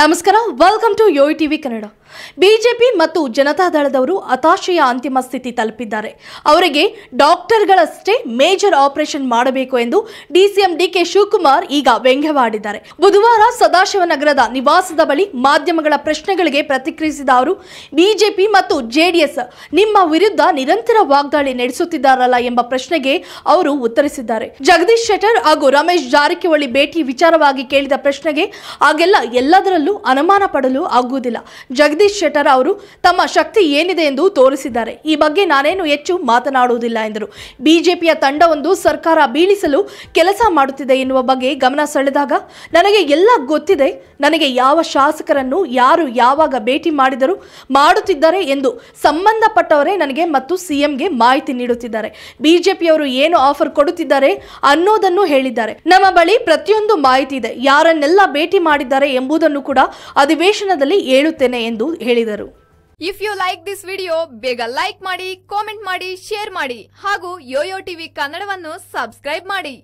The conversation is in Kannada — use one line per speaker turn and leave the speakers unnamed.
ನಮಸ್ಕಾರ welcome to Yoyo TV Kannada BJP ಮತ್ತು ಜನತಾದಳದವರು ಹತಾಶೆಯ ಅಂತಿಮ ಸ್ಥಿತಿ ತಲುಪಿದ್ದಾರೆ ಅವರಿಗೆ ಡಾಕ್ಟರ್ಗಳಷ್ಟೇ ಮೇಜರ್ ಆಪರೇಷನ್ ಮಾಡಬೇಕು ಎಂದು ಡಿಸಿಎಂ ಡಿಕೆ ಶಿವಕುಮಾರ್ ಈಗ ವ್ಯಂಗ್ಯವಾಡಿದ್ದಾರೆ ಬುಧವಾರ ಸದಾಶಿವನಗರದ ನಿವಾಸದ ಬಳಿ ಮಾಧ್ಯಮಗಳ ಪ್ರಶ್ನೆಗಳಿಗೆ ಪ್ರತಿಕ್ರಿಯಿಸಿದ ಅವರು ಬಿಜೆಪಿ ಮತ್ತು ಜೆಡಿಎಸ್ ನಿಮ್ಮ ವಿರುದ್ಧ ನಿರಂತರ ವಾಗ್ದಾಳಿ ನಡೆಸುತ್ತಿದ್ದಾರಲ್ಲ ಎಂಬ ಪ್ರಶ್ನೆಗೆ ಅವರು ಉತ್ತರಿಸಿದ್ದಾರೆ ಜಗದೀಶ್ ಶೆಟ್ಟರ್ ಹಾಗೂ ರಮೇಶ್ ಜಾರಕಿಹೊಳಿ ಭೇಟಿ ವಿಚಾರವಾಗಿ ಕೇಳಿದ ಪ್ರಶ್ನೆಗೆ ಆಗೆಲ್ಲ ಎಲ್ಲದರ ಯಾರಲ್ಲೂ ಅನುಮಾನ ಪಡಲು ಆಗುವುದಿಲ್ಲ ಜಗದೀಶ್ ಶೆಟ್ಟರ್ ಅವರು ತಮ್ಮ ಶಕ್ತಿ ಏನಿದೆ ಎಂದು ತೋರಿಸಿದ್ದಾರೆ ಈ ಬಗ್ಗೆ ನಾನೇನು ಹೆಚ್ಚು ಮಾತನಾಡುವುದಿಲ್ಲ ಎಂದರು ಬಿಜೆಪಿಯ ತಂಡವೊಂದು ಸರ್ಕಾರ ಬೀಳಿಸಲು ಕೆಲಸ ಮಾಡುತ್ತಿದೆ ಎನ್ನುವ ಬಗ್ಗೆ ಗಮನ ಸೆಳೆದಾಗ ನನಗೆ ಎಲ್ಲ ಗೊತ್ತಿದೆ ನನಗೆ ಯಾವ ಶಾಸಕರನ್ನು ಯಾರು ಯಾವಾಗ ಭೇಟಿ ಮಾಡಿದರು ಮಾಡುತ್ತಿದ್ದಾರೆ ಎಂದು ಸಂಬಂಧಪಟ್ಟವರೇ ನನಗೆ ಮತ್ತು ಸಿಎಂಗೆ ಮಾಹಿತಿ ನೀಡುತ್ತಿದ್ದಾರೆ ಬಿಜೆಪಿಯವರು ಏನು ಆಫರ್ ಕೊಡುತ್ತಿದ್ದಾರೆ ಅನ್ನೋದನ್ನು ಹೇಳಿದ್ದಾರೆ ನಮ್ಮ ಬಳಿ ಪ್ರತಿಯೊಂದು ಮಾಹಿತಿ ಇದೆ ಯಾರನ್ನೆಲ್ಲ ಭೇಟಿ ಮಾಡಿದ್ದಾರೆ ಎಂಬುದನ್ನು ಕೂಡ ಅಧಿವೇಶನದಲ್ಲಿ ಹೇಳುತ್ತೇನೆ ಎಂದು ಹೇಳಿದರು
if you like this video ಬೇಗ ಲೈಕ್ ಮಾಡಿ ಕಾಮೆಂಟ್ ಮಾಡಿ ಶೇರ್ ಮಾಡಿ ಹಾಗೂ ಯೋಯೋ ಟಿವಿ ಕನ್ನಡವನ್ನು ಸಬ್ಸ್ಕ್ರೈಬ್ ಮಾಡಿ